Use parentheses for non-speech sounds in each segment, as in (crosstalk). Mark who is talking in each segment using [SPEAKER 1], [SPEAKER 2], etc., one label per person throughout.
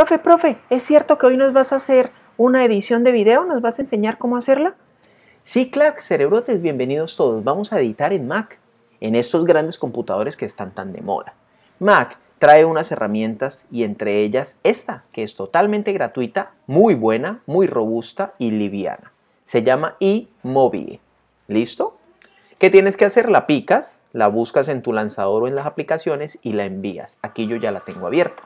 [SPEAKER 1] profe, profe, ¿es cierto que hoy nos vas a hacer una edición de video? ¿Nos vas a enseñar cómo hacerla? Sí, Clark, cerebrotes, bienvenidos todos. Vamos a editar en Mac, en estos grandes computadores que están tan de moda. Mac trae unas herramientas y entre ellas esta, que es totalmente gratuita, muy buena, muy robusta y liviana. Se llama iMovie. ¿Listo? ¿Qué tienes que hacer? La picas, la buscas en tu lanzador o en las aplicaciones y la envías. Aquí yo ya la tengo abierta.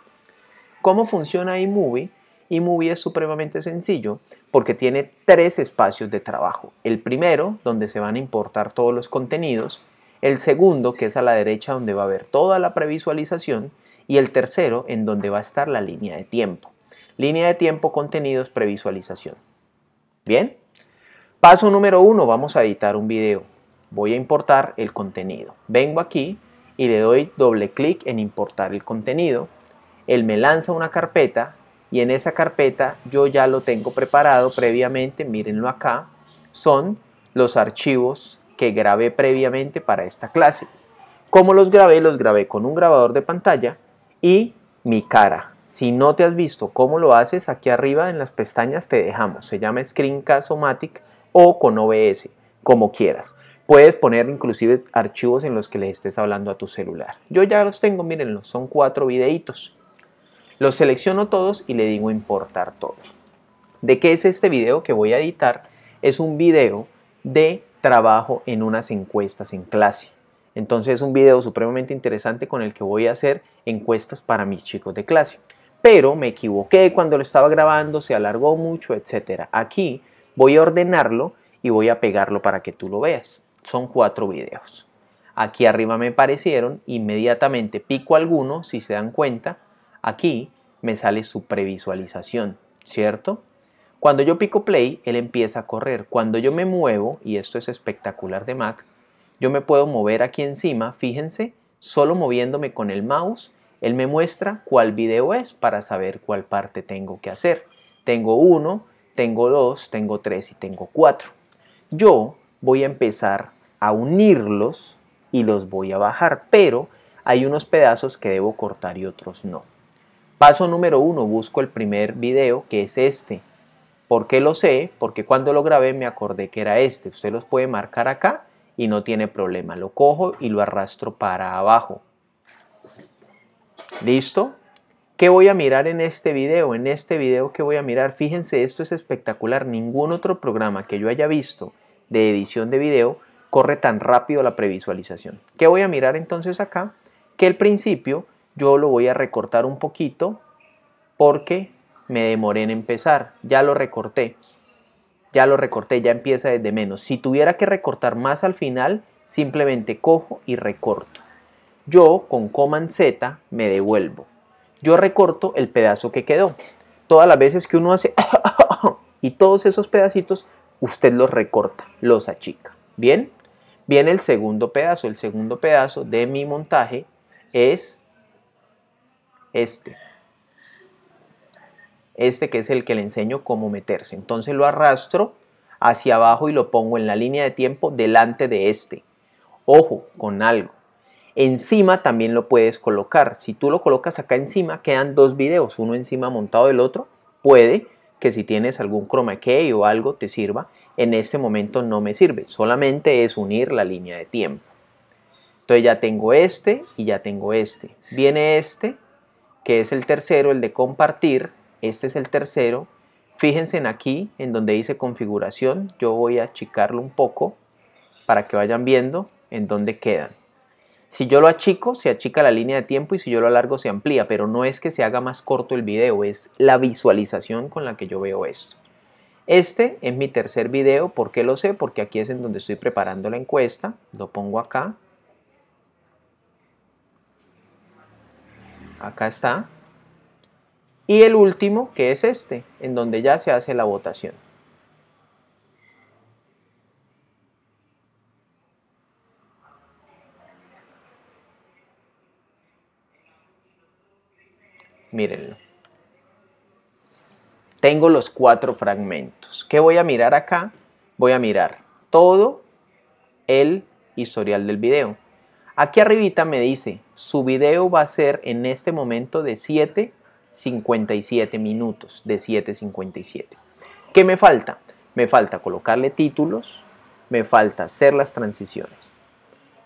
[SPEAKER 1] ¿Cómo funciona iMovie? iMovie es supremamente sencillo porque tiene tres espacios de trabajo. El primero, donde se van a importar todos los contenidos. El segundo, que es a la derecha, donde va a haber toda la previsualización. Y el tercero, en donde va a estar la línea de tiempo. Línea de tiempo, contenidos, previsualización. ¿Bien? Paso número uno, vamos a editar un video. Voy a importar el contenido. Vengo aquí y le doy doble clic en importar el contenido él me lanza una carpeta y en esa carpeta yo ya lo tengo preparado previamente, mírenlo acá, son los archivos que grabé previamente para esta clase. ¿Cómo los grabé? Los grabé con un grabador de pantalla y mi cara. Si no te has visto cómo lo haces, aquí arriba en las pestañas te dejamos. Se llama Screencast-O-Matic o con OBS, como quieras. Puedes poner inclusive archivos en los que le estés hablando a tu celular. Yo ya los tengo, mírenlos, son cuatro videitos. Los selecciono todos y le digo importar todo. ¿De qué es este video que voy a editar? Es un video de trabajo en unas encuestas en clase. Entonces es un video supremamente interesante con el que voy a hacer encuestas para mis chicos de clase. Pero me equivoqué cuando lo estaba grabando, se alargó mucho, etc. Aquí voy a ordenarlo y voy a pegarlo para que tú lo veas. Son cuatro videos. Aquí arriba me parecieron inmediatamente pico alguno, si se dan cuenta, Aquí me sale su previsualización, ¿cierto? Cuando yo pico play, él empieza a correr. Cuando yo me muevo, y esto es espectacular de Mac, yo me puedo mover aquí encima, fíjense, solo moviéndome con el mouse, él me muestra cuál video es para saber cuál parte tengo que hacer. Tengo uno, tengo dos, tengo tres y tengo cuatro. Yo voy a empezar a unirlos y los voy a bajar, pero hay unos pedazos que debo cortar y otros no. Paso número uno, busco el primer video que es este. ¿Por qué lo sé? Porque cuando lo grabé me acordé que era este. Usted los puede marcar acá y no tiene problema. Lo cojo y lo arrastro para abajo. ¿Listo? ¿Qué voy a mirar en este video? En este video que voy a mirar, fíjense, esto es espectacular. Ningún otro programa que yo haya visto de edición de video corre tan rápido la previsualización. ¿Qué voy a mirar entonces acá? Que el principio yo lo voy a recortar un poquito porque me demoré en empezar, ya lo recorté, ya lo recorté, ya empieza desde menos. Si tuviera que recortar más al final, simplemente cojo y recorto. Yo con Command Z me devuelvo. Yo recorto el pedazo que quedó. Todas las veces que uno hace (coughs) y todos esos pedacitos, usted los recorta, los achica. Bien, viene el segundo pedazo. El segundo pedazo de mi montaje es este. Este que es el que le enseño cómo meterse. Entonces lo arrastro hacia abajo y lo pongo en la línea de tiempo delante de este. Ojo con algo. Encima también lo puedes colocar. Si tú lo colocas acá encima, quedan dos videos, uno encima montado del otro. Puede que si tienes algún chroma key o algo te sirva. En este momento no me sirve, solamente es unir la línea de tiempo. Entonces ya tengo este y ya tengo este. Viene este que es el tercero, el de compartir, este es el tercero. Fíjense en aquí, en donde dice configuración, yo voy a achicarlo un poco para que vayan viendo en dónde quedan. Si yo lo achico, se achica la línea de tiempo y si yo lo alargo se amplía, pero no es que se haga más corto el video, es la visualización con la que yo veo esto. Este es mi tercer video, ¿por qué lo sé? Porque aquí es en donde estoy preparando la encuesta, lo pongo acá, acá está. Y el último, que es este, en donde ya se hace la votación. Mírenlo. Tengo los cuatro fragmentos. ¿Qué voy a mirar acá? Voy a mirar todo el historial del video. Aquí arribita me dice, su video va a ser en este momento de 7.57 minutos, de 7.57. ¿Qué me falta? Me falta colocarle títulos, me falta hacer las transiciones.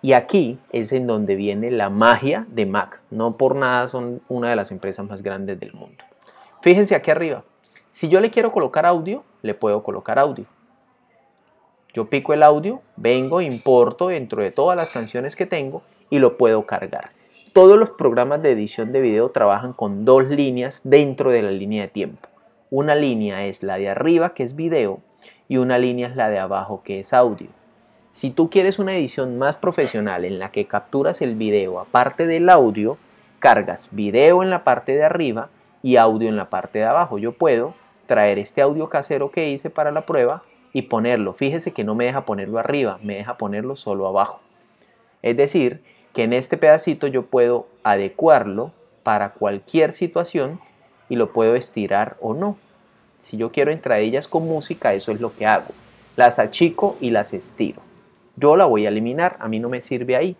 [SPEAKER 1] Y aquí es en donde viene la magia de Mac. No por nada son una de las empresas más grandes del mundo. Fíjense aquí arriba. Si yo le quiero colocar audio, le puedo colocar audio. Yo pico el audio, vengo, importo dentro de todas las canciones que tengo y lo puedo cargar. Todos los programas de edición de video trabajan con dos líneas dentro de la línea de tiempo. Una línea es la de arriba, que es video, y una línea es la de abajo, que es audio. Si tú quieres una edición más profesional en la que capturas el video aparte del audio, cargas video en la parte de arriba y audio en la parte de abajo. Yo puedo traer este audio casero que hice para la prueba, y ponerlo. Fíjese que no me deja ponerlo arriba, me deja ponerlo solo abajo. Es decir, que en este pedacito yo puedo adecuarlo para cualquier situación y lo puedo estirar o no. Si yo quiero ellas con música, eso es lo que hago. Las achico y las estiro. Yo la voy a eliminar, a mí no me sirve ahí.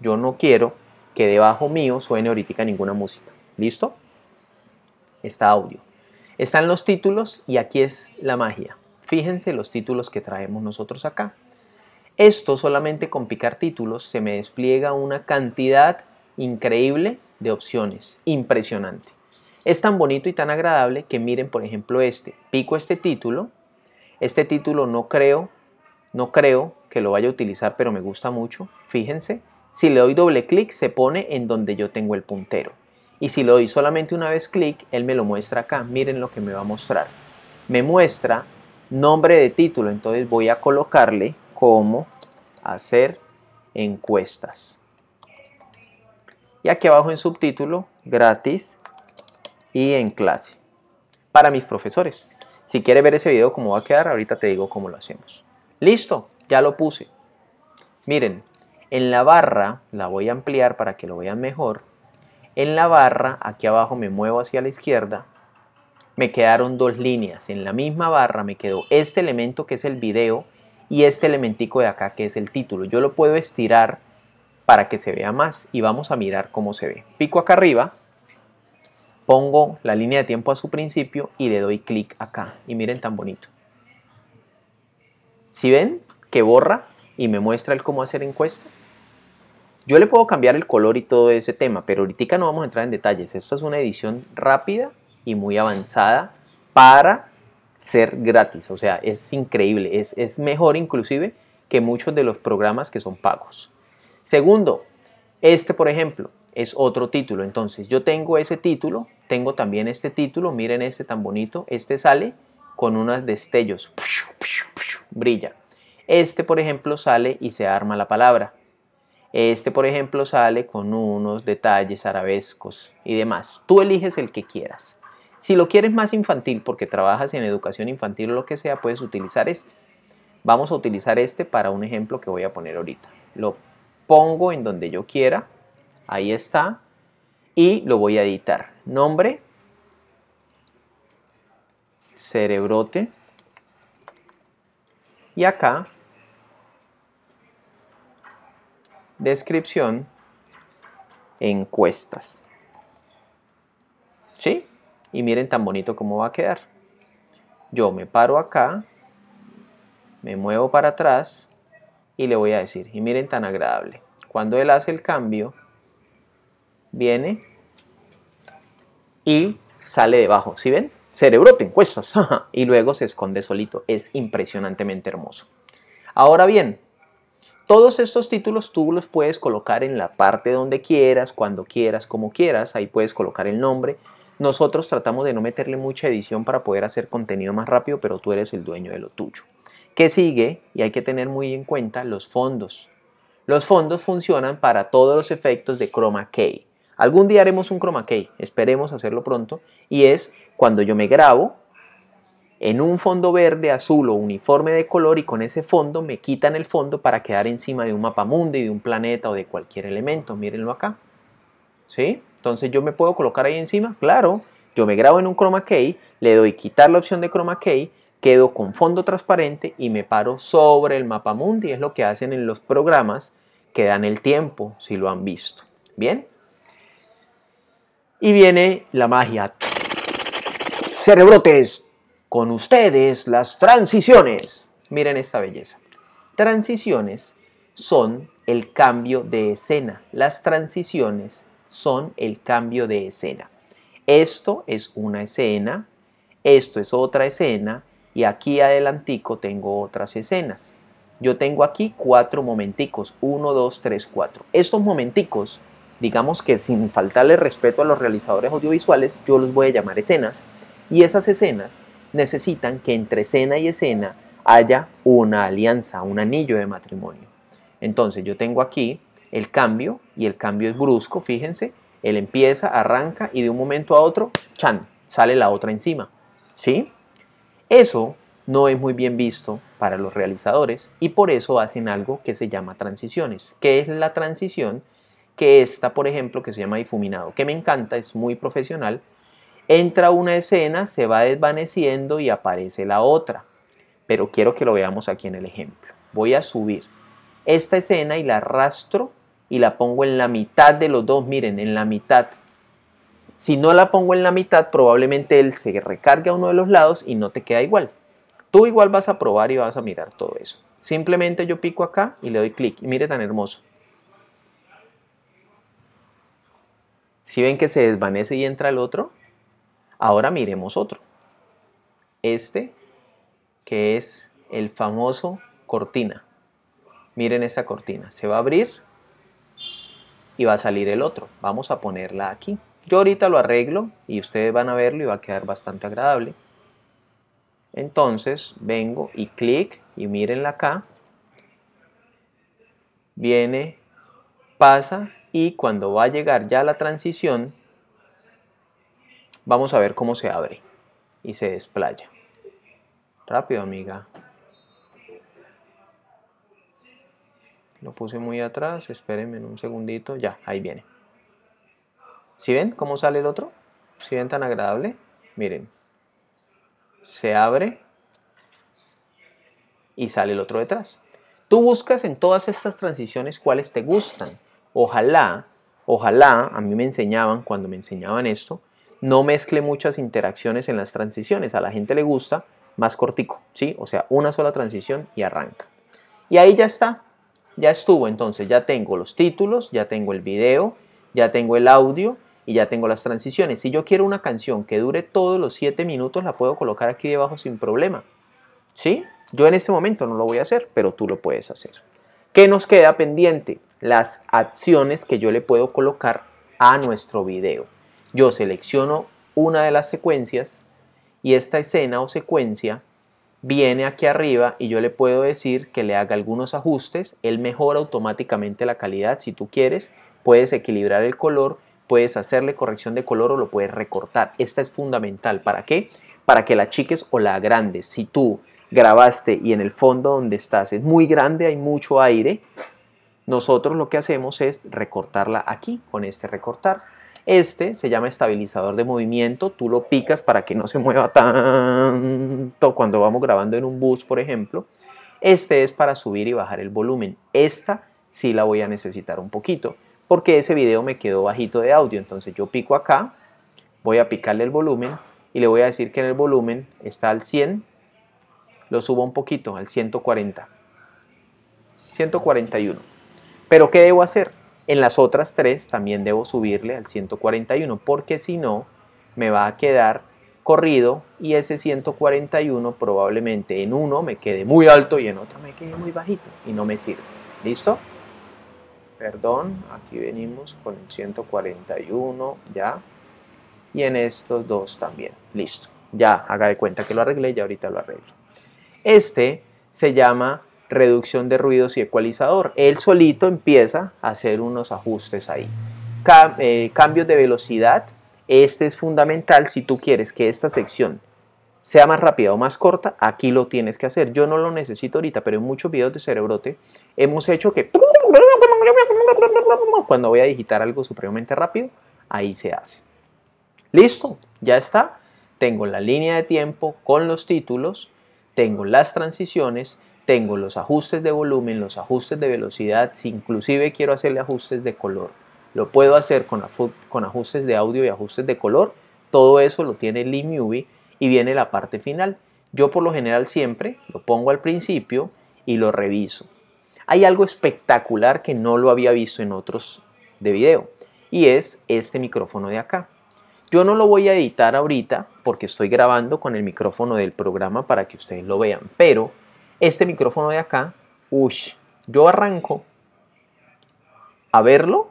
[SPEAKER 1] Yo no quiero que debajo mío suene ahorita ninguna música. ¿Listo? Está audio. Están los títulos y aquí es la magia. Fíjense los títulos que traemos nosotros acá. Esto solamente con picar títulos se me despliega una cantidad increíble de opciones, impresionante. Es tan bonito y tan agradable que miren, por ejemplo, este. Pico este título. Este título no creo, no creo que lo vaya a utilizar, pero me gusta mucho. Fíjense, si le doy doble clic se pone en donde yo tengo el puntero. Y si le doy solamente una vez clic, él me lo muestra acá. Miren lo que me va a mostrar. Me muestra nombre de título. Entonces voy a colocarle cómo hacer encuestas. Y aquí abajo en subtítulo, gratis y en clase. Para mis profesores. Si quieres ver ese video cómo va a quedar, ahorita te digo cómo lo hacemos. Listo, ya lo puse. Miren, en la barra, la voy a ampliar para que lo vean mejor. En la barra, aquí abajo me muevo hacia la izquierda me quedaron dos líneas. En la misma barra me quedó este elemento que es el video y este elementico de acá que es el título. Yo lo puedo estirar para que se vea más y vamos a mirar cómo se ve. Pico acá arriba, pongo la línea de tiempo a su principio y le doy clic acá. Y miren tan bonito. Si ven que borra y me muestra el cómo hacer encuestas. Yo le puedo cambiar el color y todo ese tema, pero ahorita no vamos a entrar en detalles. Esto es una edición rápida y muy avanzada para ser gratis. O sea, es increíble, es, es mejor inclusive que muchos de los programas que son pagos. Segundo, este por ejemplo es otro título. Entonces yo tengo ese título, tengo también este título, miren este tan bonito, este sale con unos destellos, brilla. Este por ejemplo sale y se arma la palabra. Este, por ejemplo, sale con unos detalles arabescos y demás. Tú eliges el que quieras. Si lo quieres más infantil porque trabajas en educación infantil o lo que sea, puedes utilizar este. Vamos a utilizar este para un ejemplo que voy a poner ahorita. Lo pongo en donde yo quiera. Ahí está. Y lo voy a editar. Nombre. Cerebrote. Y acá. Descripción. Encuestas. ¿Sí? Y miren tan bonito como va a quedar. Yo me paro acá, me muevo para atrás y le voy a decir, y miren tan agradable. Cuando él hace el cambio, viene y sale debajo. ¿Sí ven? Cerebro, te encuestas. (laughs) y luego se esconde solito. Es impresionantemente hermoso. Ahora bien, todos estos títulos tú los puedes colocar en la parte donde quieras, cuando quieras, como quieras. Ahí puedes colocar el nombre. Nosotros tratamos de no meterle mucha edición para poder hacer contenido más rápido, pero tú eres el dueño de lo tuyo. ¿Qué sigue? Y hay que tener muy en cuenta los fondos. Los fondos funcionan para todos los efectos de chroma key. Algún día haremos un chroma key, esperemos hacerlo pronto, y es cuando yo me grabo en un fondo verde, azul o uniforme de color y con ese fondo me quitan el fondo para quedar encima de un mundo y de un planeta o de cualquier elemento. Mírenlo acá. ¿sí? Entonces yo me puedo colocar ahí encima, claro, yo me grabo en un chroma key, le doy quitar la opción de chroma key, quedo con fondo transparente y me paro sobre el mapa mundi, es lo que hacen en los programas que dan el tiempo, si lo han visto, ¿bien? Y viene la magia. Cerebrotes, con ustedes las transiciones. Miren esta belleza. Transiciones son el cambio de escena. Las transiciones son el cambio de escena. Esto es una escena, esto es otra escena y aquí adelantico tengo otras escenas. Yo tengo aquí cuatro momenticos, Uno, dos, tres, cuatro. Estos momenticos, digamos que sin faltarle respeto a los realizadores audiovisuales, yo los voy a llamar escenas y esas escenas necesitan que entre escena y escena haya una alianza, un anillo de matrimonio. Entonces yo tengo aquí el cambio, y el cambio es brusco, fíjense, él empieza, arranca y de un momento a otro, chan, sale la otra encima. ¿Sí? Eso no es muy bien visto para los realizadores y por eso hacen algo que se llama transiciones. ¿Qué es la transición? Que esta, por ejemplo, que se llama difuminado, que me encanta, es muy profesional. Entra una escena, se va desvaneciendo y aparece la otra. Pero quiero que lo veamos aquí en el ejemplo. Voy a subir esta escena y la arrastro y la pongo en la mitad de los dos, miren, en la mitad. Si no la pongo en la mitad, probablemente él se recargue a uno de los lados y no te queda igual. Tú igual vas a probar y vas a mirar todo eso. Simplemente yo pico acá y le doy clic. Y mire tan hermoso. Si ven que se desvanece y entra el otro, ahora miremos otro. Este, que es el famoso cortina. Miren esta cortina. Se va a abrir y va a salir el otro. Vamos a ponerla aquí. Yo ahorita lo arreglo y ustedes van a verlo y va a quedar bastante agradable. Entonces vengo y clic y la acá. Viene, pasa y cuando va a llegar ya la transición, vamos a ver cómo se abre y se desplaya. Rápido, amiga. Lo puse muy atrás, espérenme un segundito, ya, ahí viene. ¿Sí ven cómo sale el otro? ¿Sí ven tan agradable? Miren, se abre y sale el otro detrás. Tú buscas en todas estas transiciones cuáles te gustan. Ojalá, ojalá, a mí me enseñaban cuando me enseñaban esto, no mezcle muchas interacciones en las transiciones. A la gente le gusta más cortico, ¿sí? O sea, una sola transición y arranca. Y ahí ya está ya estuvo entonces, ya tengo los títulos, ya tengo el video, ya tengo el audio y ya tengo las transiciones. Si yo quiero una canción que dure todos los 7 minutos, la puedo colocar aquí debajo sin problema. ¿Sí? Yo en este momento no lo voy a hacer, pero tú lo puedes hacer. ¿Qué nos queda pendiente? Las acciones que yo le puedo colocar a nuestro video. Yo selecciono una de las secuencias y esta escena o secuencia viene aquí arriba y yo le puedo decir que le haga algunos ajustes, él mejora automáticamente la calidad si tú quieres, puedes equilibrar el color, puedes hacerle corrección de color o lo puedes recortar. Esta es fundamental, ¿para qué? Para que la chiques o la grandes. Si tú grabaste y en el fondo donde estás es muy grande, hay mucho aire, nosotros lo que hacemos es recortarla aquí con este recortar este se llama estabilizador de movimiento, tú lo picas para que no se mueva tanto cuando vamos grabando en un bus, por ejemplo. Este es para subir y bajar el volumen. Esta sí la voy a necesitar un poquito porque ese video me quedó bajito de audio. Entonces yo pico acá, voy a picarle el volumen y le voy a decir que en el volumen está al 100, lo subo un poquito, al 140, 141. Pero ¿qué debo hacer? En las otras tres también debo subirle al 141 porque si no me va a quedar corrido y ese 141 probablemente en uno me quede muy alto y en otro me quede muy bajito y no me sirve. ¿Listo? Perdón, aquí venimos con el 141 ya y en estos dos también. Listo. Ya haga de cuenta que lo arreglé y ahorita lo arreglo. Este se llama reducción de ruidos y ecualizador. Él solito empieza a hacer unos ajustes ahí. Eh, cambios de velocidad. Este es fundamental si tú quieres que esta sección sea más rápida o más corta, aquí lo tienes que hacer. Yo no lo necesito ahorita, pero en muchos videos de Cerebrote hemos hecho que cuando voy a digitar algo supremamente rápido, ahí se hace. Listo, ya está. Tengo la línea de tiempo con los títulos, tengo las transiciones, tengo los ajustes de volumen, los ajustes de velocidad, si inclusive quiero hacerle ajustes de color, lo puedo hacer con, con ajustes de audio y ajustes de color, todo eso lo tiene Movie y viene la parte final. Yo por lo general siempre lo pongo al principio y lo reviso. Hay algo espectacular que no lo había visto en otros de video y es este micrófono de acá. Yo no lo voy a editar ahorita porque estoy grabando con el micrófono del programa para que ustedes lo vean, pero este micrófono de acá, uy, yo arranco a verlo,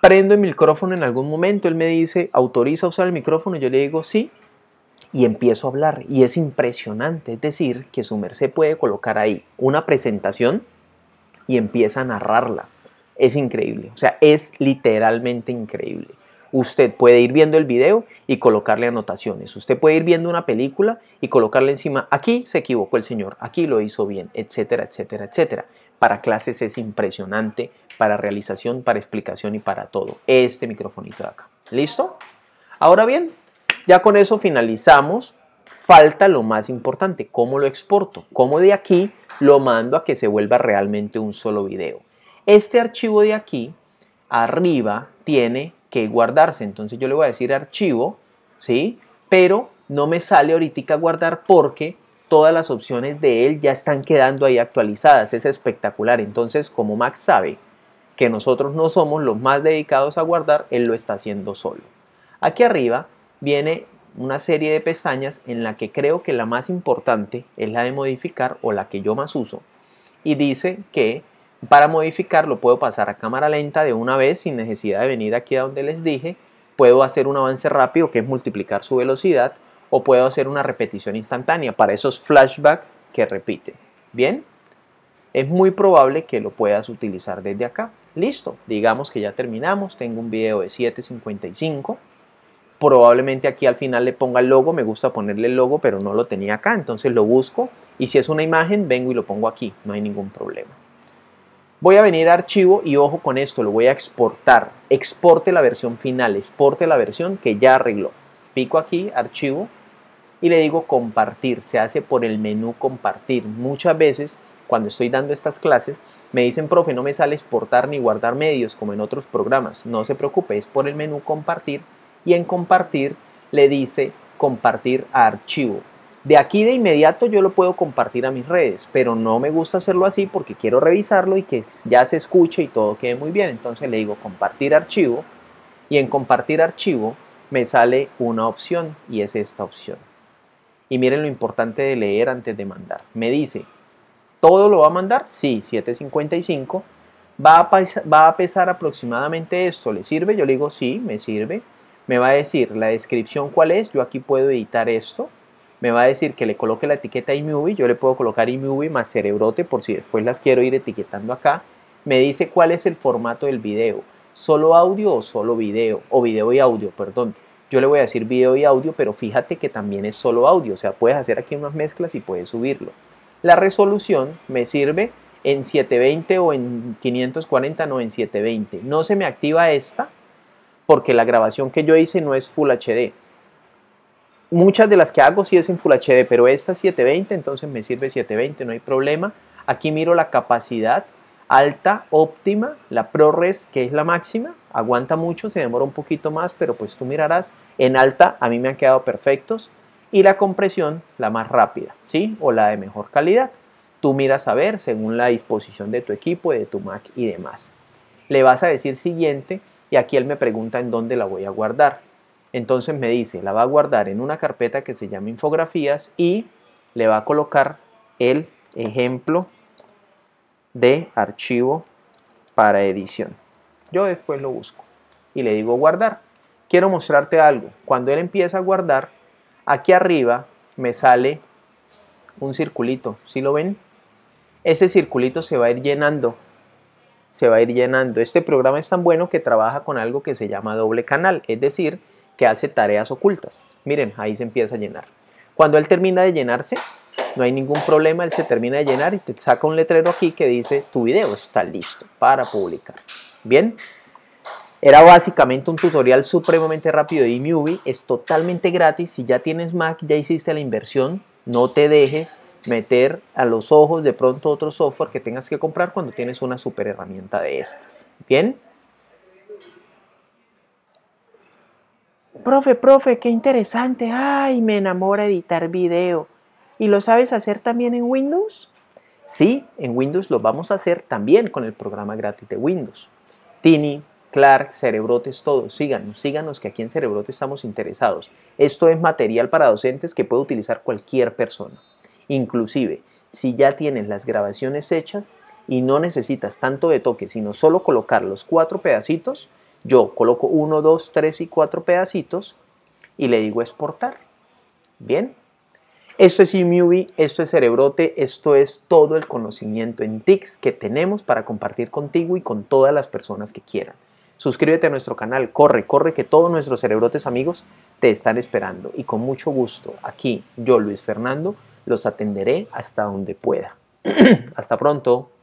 [SPEAKER 1] prendo el micrófono en algún momento, él me dice, ¿autoriza usar el micrófono? Yo le digo sí y empiezo a hablar. Y es impresionante, es decir, que su merced puede colocar ahí una presentación y empieza a narrarla. Es increíble, o sea, es literalmente increíble. Usted puede ir viendo el video y colocarle anotaciones. Usted puede ir viendo una película y colocarle encima, aquí se equivocó el señor, aquí lo hizo bien, etcétera, etcétera, etcétera. Para clases es impresionante, para realización, para explicación y para todo. Este microfonito de acá. ¿Listo? Ahora bien, ya con eso finalizamos. Falta lo más importante, cómo lo exporto, cómo de aquí lo mando a que se vuelva realmente un solo video. Este archivo de aquí, arriba, tiene que guardarse. Entonces yo le voy a decir archivo, ¿sí? Pero no me sale ahorita guardar porque todas las opciones de él ya están quedando ahí actualizadas. Es espectacular. Entonces, como Max sabe que nosotros no somos los más dedicados a guardar, él lo está haciendo solo. Aquí arriba viene una serie de pestañas en la que creo que la más importante es la de modificar o la que yo más uso. Y dice que para modificarlo puedo pasar a cámara lenta de una vez sin necesidad de venir aquí a donde les dije. Puedo hacer un avance rápido que es multiplicar su velocidad o puedo hacer una repetición instantánea para esos flashbacks que repiten. Bien, es muy probable que lo puedas utilizar desde acá. Listo, digamos que ya terminamos. Tengo un video de 7.55. Probablemente aquí al final le ponga el logo. Me gusta ponerle el logo, pero no lo tenía acá. Entonces lo busco y si es una imagen, vengo y lo pongo aquí. No hay ningún problema. Voy a venir a archivo y ojo con esto, lo voy a exportar. Exporte la versión final, exporte la versión que ya arregló. Pico aquí, archivo, y le digo compartir. Se hace por el menú compartir. Muchas veces cuando estoy dando estas clases me dicen, profe, no me sale exportar ni guardar medios como en otros programas. No se preocupe, es por el menú compartir y en compartir le dice compartir a archivo. De aquí de inmediato yo lo puedo compartir a mis redes, pero no me gusta hacerlo así porque quiero revisarlo y que ya se escuche y todo quede muy bien. Entonces le digo compartir archivo y en compartir archivo me sale una opción y es esta opción. Y miren lo importante de leer antes de mandar. Me dice, ¿todo lo va a mandar? Sí, 755. ¿Va a, ¿Va a pesar aproximadamente esto? ¿Le sirve? Yo le digo, sí, me sirve. Me va a decir la descripción cuál es. Yo aquí puedo editar esto me va a decir que le coloque la etiqueta iMovie, yo le puedo colocar iMovie más cerebrote por si después las quiero ir etiquetando acá. Me dice cuál es el formato del video, solo audio o solo video, o video y audio, perdón. Yo le voy a decir video y audio, pero fíjate que también es solo audio, o sea, puedes hacer aquí unas mezclas y puedes subirlo. La resolución me sirve en 720 o en 540, no en 720. No se me activa esta porque la grabación que yo hice no es Full HD. Muchas de las que hago sí es en Full HD, pero esta 720, entonces me sirve 720, no hay problema. Aquí miro la capacidad alta, óptima, la ProRes, que es la máxima, aguanta mucho, se demora un poquito más, pero pues tú mirarás, en alta a mí me han quedado perfectos, y la compresión, la más rápida, ¿sí? O la de mejor calidad. Tú miras a ver según la disposición de tu equipo, de tu Mac y demás. Le vas a decir siguiente y aquí él me pregunta en dónde la voy a guardar. Entonces me dice, la va a guardar en una carpeta que se llama infografías y le va a colocar el ejemplo de archivo para edición. Yo después lo busco y le digo guardar. Quiero mostrarte algo. Cuando él empieza a guardar, aquí arriba me sale un circulito. si lo ven? Ese circulito se va a ir llenando. Se va a ir llenando. Este programa es tan bueno que trabaja con algo que se llama doble canal. Es decir, que hace tareas ocultas. Miren, ahí se empieza a llenar. Cuando él termina de llenarse, no hay ningún problema, él se termina de llenar y te saca un letrero aquí que dice tu video está listo para publicar. Bien, era básicamente un tutorial supremamente rápido de iMovie, es totalmente gratis, si ya tienes Mac, ya hiciste la inversión, no te dejes meter a los ojos de pronto otro software que tengas que comprar cuando tienes una super herramienta de estas. Bien, Profe, profe, qué interesante. Ay, me enamora editar video. ¿Y lo sabes hacer también en Windows? Sí, en Windows lo vamos a hacer también con el programa gratis de Windows. Tini, Clark, Cerebrotes, todos, síganos, síganos que aquí en Cerebrotes estamos interesados. Esto es material para docentes que puede utilizar cualquier persona. Inclusive, si ya tienes las grabaciones hechas y no necesitas tanto de toque, sino solo colocar los cuatro pedacitos, yo coloco 1, 2, 3 y 4 pedacitos y le digo exportar. Bien. Esto es eMubi, esto es Cerebrote, esto es todo el conocimiento en TICS que tenemos para compartir contigo y con todas las personas que quieran. Suscríbete a nuestro canal, corre, corre, que todos nuestros cerebrotes amigos te están esperando. Y con mucho gusto, aquí yo, Luis Fernando, los atenderé hasta donde pueda. (clears throat) hasta pronto.